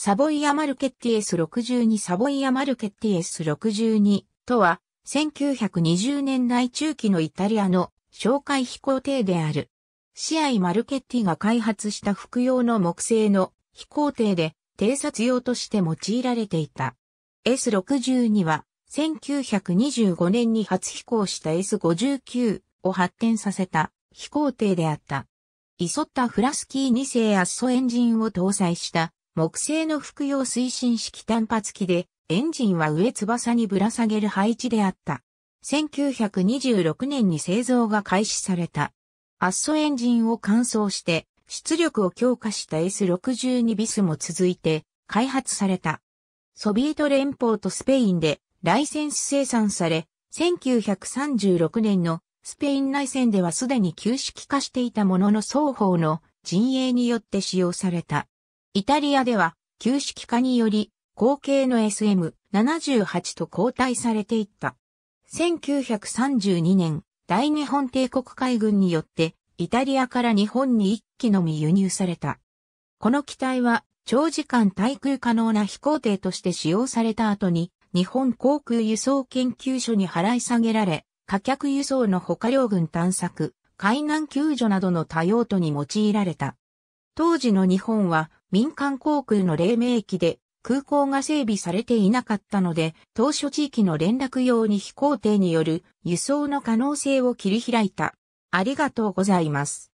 サボイアマルケッティ S62 サボイアマルケッティ S62 とは、1920年代中期のイタリアの紹介飛行艇である。試合マルケッティが開発した服用の木製の飛行艇で、偵察用として用いられていた。S62 は、1925年に初飛行した S59 を発展させた飛行艇であった。イソッタ・フラスキー2世圧ソエンジンを搭載した木製の複用推進式単発機で、エンジンは上翼にぶら下げる配置であった。1926年に製造が開始された。ア素エンジンを乾燥して、出力を強化した S62 ビスも続いて開発された。ソビエト連邦とスペインでライセンス生産され、1936年のスペイン内戦ではすでに旧式化していたものの双方の陣営によって使用された。イタリアでは、旧式化により、後継の SM78 と交代されていった。1932年、大日本帝国海軍によって、イタリアから日本に一機のみ輸入された。この機体は、長時間対空可能な飛行艇として使用された後に、日本航空輸送研究所に払い下げられ、貨客輸送の他両軍探索、海難救助などの多用途に用いられた。当時の日本は民間航空の黎明期で空港が整備されていなかったので、当初地域の連絡用に飛行艇による輸送の可能性を切り開いた。ありがとうございます。